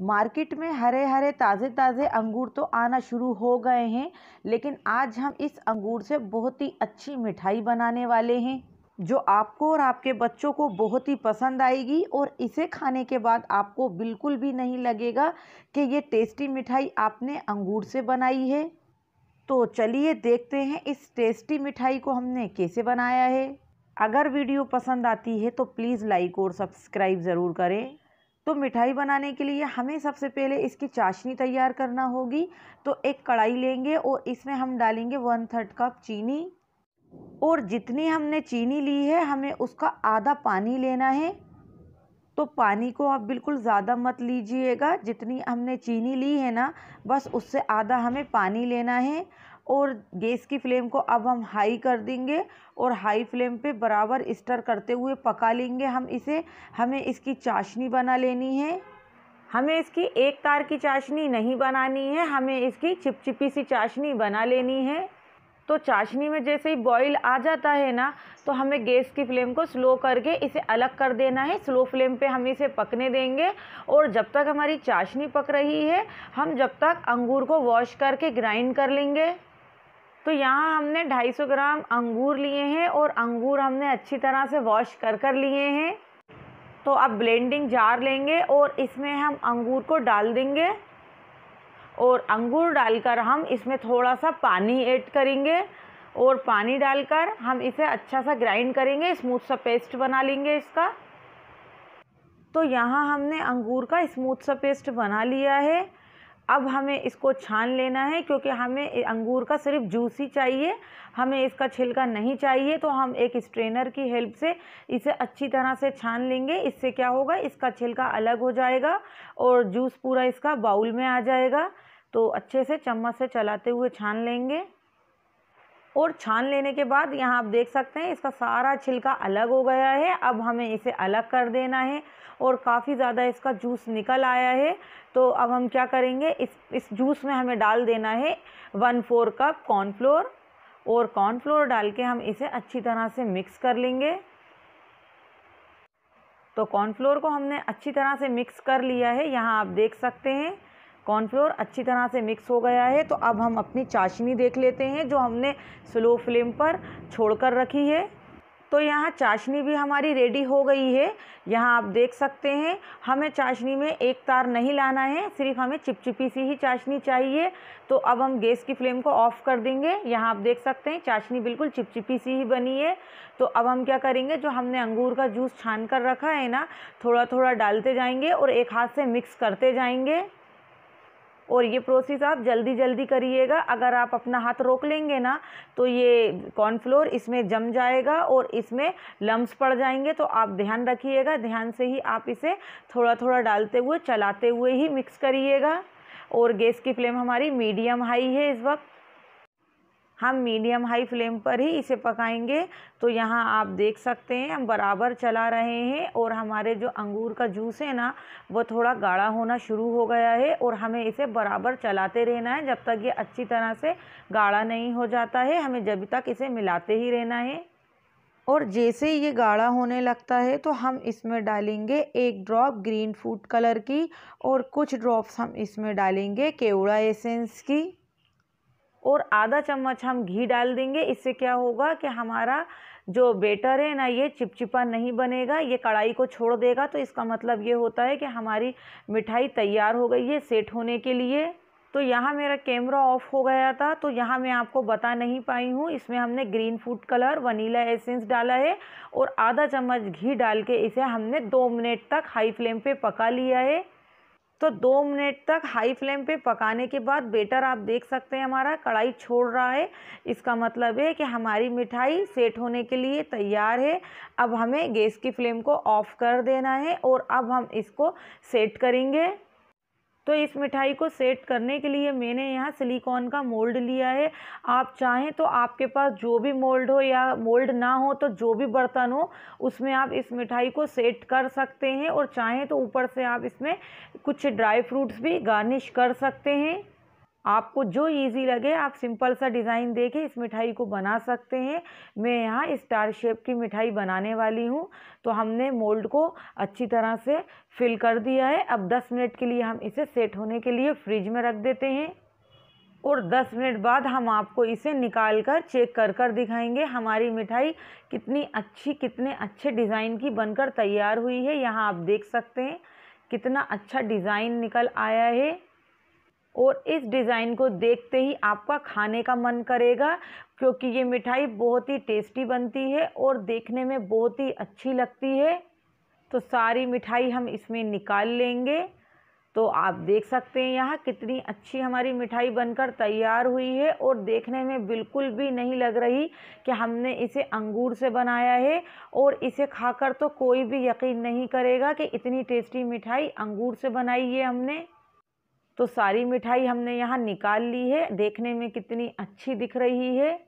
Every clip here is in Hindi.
मार्केट में हरे हरे ताज़े ताज़े अंगूर तो आना शुरू हो गए हैं लेकिन आज हम इस अंगूर से बहुत ही अच्छी मिठाई बनाने वाले हैं जो आपको और आपके बच्चों को बहुत ही पसंद आएगी और इसे खाने के बाद आपको बिल्कुल भी नहीं लगेगा कि ये टेस्टी मिठाई आपने अंगूर से बनाई है तो चलिए देखते हैं इस टेस्टी मिठाई को हमने कैसे बनाया है अगर वीडियो पसंद आती है तो प्लीज़ लाइक और सब्सक्राइब ज़रूर करें तो मिठाई बनाने के लिए हमें सबसे पहले इसकी चाशनी तैयार करना होगी तो एक कढ़ाई लेंगे और इसमें हम डालेंगे वन थर्ड कप चीनी और जितनी हमने चीनी ली है हमें उसका आधा पानी लेना है तो पानी को आप बिल्कुल ज़्यादा मत लीजिएगा जितनी हमने चीनी ली है ना बस उससे आधा हमें पानी लेना है और गैस की फ्लेम को अब हम हाई कर देंगे और हाई फ्लेम पे बराबर स्टर करते हुए पका लेंगे हम इसे हमें इसकी चाशनी बना लेनी है हमें इसकी एक तार की चाशनी नहीं बनानी है हमें इसकी चिपचिपी सी चाशनी बना लेनी है तो चाशनी में जैसे ही बॉईल आ जाता है ना तो हमें गैस की फ्लेम को स्लो करके इसे अलग कर देना है स्लो फ्लेम पे हम इसे पकने देंगे और जब तक हमारी चाशनी पक रही है हम जब तक अंगूर को वॉश करके ग्राइंड कर लेंगे तो यहाँ हमने 250 ग्राम अंगूर लिए हैं और अंगूर हमने अच्छी तरह से वॉश कर कर लिए हैं तो अब ब्लेंडिंग जार लेंगे और इसमें हम अंगूर को डाल देंगे और अंगूर डालकर हम इसमें थोड़ा सा पानी ऐड करेंगे और पानी डालकर हम इसे अच्छा सा ग्राइंड करेंगे स्मूथ सा पेस्ट बना लेंगे इसका तो यहाँ हमने अंगूर का स्मूथ सा पेस्ट बना लिया है अब हमें इसको छान लेना है क्योंकि हमें अंगूर का सिर्फ जूस ही चाहिए हमें इसका छिलका नहीं चाहिए तो हम एक स्ट्रेनर की हेल्प से इसे अच्छी तरह से छान लेंगे इससे क्या होगा इसका छिलका अलग हो जाएगा और जूस पूरा इसका बाउल में आ जाएगा तो अच्छे से चम्मच से चलाते हुए छान लेंगे और छान लेने के बाद यहाँ आप देख सकते हैं इसका सारा छिलका अलग हो गया है अब हमें इसे अलग कर देना है और काफ़ी ज़्यादा इसका जूस निकल आया है तो अब हम क्या करेंगे इस इस जूस में हमें डाल देना है वन फोर कप कॉर्नफ्लोर और कॉर्नफ्लोर डाल के हम इसे अच्छी तरह से मिक्स कर लेंगे तो कॉर्नफ्लोर को हमने अच्छी तरह से मिक्स कर लिया है यहाँ आप देख सकते हैं कॉर्नफ्लोर अच्छी तरह से मिक्स हो गया है तो अब हम अपनी चाशनी देख लेते हैं जो हमने स्लो फ्लेम पर छोड़ कर रखी है तो यहाँ चाशनी भी हमारी रेडी हो गई है यहाँ आप देख सकते हैं हमें चाशनी में एक तार नहीं लाना है सिर्फ हमें चिपचिपी सी ही चाशनी चाहिए तो अब हम गैस की फ्लेम को ऑफ़ कर देंगे यहाँ आप देख सकते हैं चाशनी बिल्कुल चिपचिपी सी ही बनी है तो अब हम क्या करेंगे जो हमने अंगूर का जूस छान कर रखा है ना थोड़ा थोड़ा डालते जाएंगे और एक हाथ से मिक्स करते जाएंगे और ये प्रोसेस आप जल्दी जल्दी करिएगा अगर आप अपना हाथ रोक लेंगे ना तो ये कॉर्नफ्लोर इसमें जम जाएगा और इसमें लम्ब पड़ जाएंगे तो आप ध्यान रखिएगा ध्यान से ही आप इसे थोड़ा थोड़ा डालते हुए चलाते हुए ही मिक्स करिएगा और गैस की फ्लेम हमारी मीडियम हाई है इस वक्त हम मीडियम हाई फ्लेम पर ही इसे पकाएंगे तो यहाँ आप देख सकते हैं हम बराबर चला रहे हैं और हमारे जो अंगूर का जूस है ना वो थोड़ा गाढ़ा होना शुरू हो गया है और हमें इसे बराबर चलाते रहना है जब तक ये अच्छी तरह से गाढ़ा नहीं हो जाता है हमें जब तक इसे मिलाते ही रहना है और जैसे ये गाढ़ा होने लगता है तो हम इसमें डालेंगे एक ड्रॉप ग्रीन फूड कलर की और कुछ ड्रॉप्स हम इसमें डालेंगे केवड़ा एसेंस की और आधा चम्मच हम घी डाल देंगे इससे क्या होगा कि हमारा जो बेटर है ना ये चिपचिपा नहीं बनेगा ये कढ़ाई को छोड़ देगा तो इसका मतलब ये होता है कि हमारी मिठाई तैयार हो गई है सेट होने के लिए तो यहाँ मेरा कैमरा ऑफ हो गया था तो यहाँ मैं आपको बता नहीं पाई हूँ इसमें हमने green food colour vanilla essence डाला है और आधा चम्मच घी डाल के इसे हमने दो मिनट तक हाई फ्लेम पे पका लिया है तो दो मिनट तक हाई फ्लेम पे पकाने के बाद बेटर आप देख सकते हैं हमारा कढ़ाई छोड़ रहा है इसका मतलब है कि हमारी मिठाई सेट होने के लिए तैयार है अब हमें गैस की फ्लेम को ऑफ़ कर देना है और अब हम इसको सेट करेंगे तो इस मिठाई को सेट करने के लिए मैंने यहाँ सिलिकॉन का मोल्ड लिया है आप चाहें तो आपके पास जो भी मोल्ड हो या मोल्ड ना हो तो जो भी बर्तन हो उसमें आप इस मिठाई को सेट कर सकते हैं और चाहें तो ऊपर से आप इसमें कुछ ड्राई फ्रूट्स भी गार्निश कर सकते हैं आपको जो इजी लगे आप सिंपल सा डिज़ाइन के इस मिठाई को बना सकते हैं मैं यहाँ स्टार शेप की मिठाई बनाने वाली हूँ तो हमने मोल्ड को अच्छी तरह से फिल कर दिया है अब 10 मिनट के लिए हम इसे सेट होने के लिए फ्रिज में रख देते हैं और 10 मिनट बाद हम आपको इसे निकाल कर चेक कर कर दिखाएंगे हमारी मिठाई कितनी अच्छी कितने अच्छे डिज़ाइन की बनकर तैयार हुई है यहाँ आप देख सकते हैं कितना अच्छा डिज़ाइन निकल आया है और इस डिज़ाइन को देखते ही आपका खाने का मन करेगा क्योंकि ये मिठाई बहुत ही टेस्टी बनती है और देखने में बहुत ही अच्छी लगती है तो सारी मिठाई हम इसमें निकाल लेंगे तो आप देख सकते हैं यहाँ कितनी अच्छी हमारी मिठाई बनकर तैयार हुई है और देखने में बिल्कुल भी नहीं लग रही कि हमने इसे अंगूर से बनाया है और इसे खाकर तो कोई भी यकीन नहीं करेगा कि इतनी टेस्टी मिठाई अंगूर से बनाई है हमने तो सारी मिठाई हमने यहाँ निकाल ली है देखने में कितनी अच्छी दिख रही है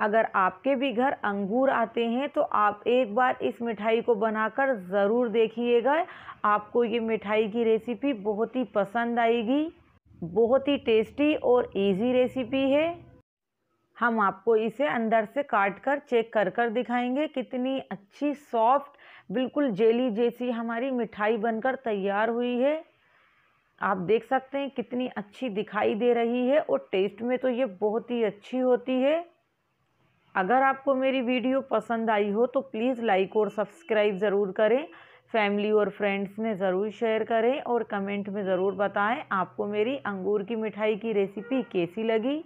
अगर आपके भी घर अंगूर आते हैं तो आप एक बार इस मिठाई को बनाकर ज़रूर देखिएगा आपको ये मिठाई की रेसिपी बहुत ही पसंद आएगी बहुत ही टेस्टी और इजी रेसिपी है हम आपको इसे अंदर से काट कर चेक कर कर दिखाएंगे कितनी अच्छी सॉफ्ट बिल्कुल जेली जैसी हमारी मिठाई बनकर तैयार हुई है आप देख सकते हैं कितनी अच्छी दिखाई दे रही है और टेस्ट में तो ये बहुत ही अच्छी होती है अगर आपको मेरी वीडियो पसंद आई हो तो प्लीज़ लाइक और सब्सक्राइब ज़रूर करें फैमिली और फ्रेंड्स में ज़रूर शेयर करें और कमेंट में ज़रूर बताएं आपको मेरी अंगूर की मिठाई की रेसिपी कैसी लगी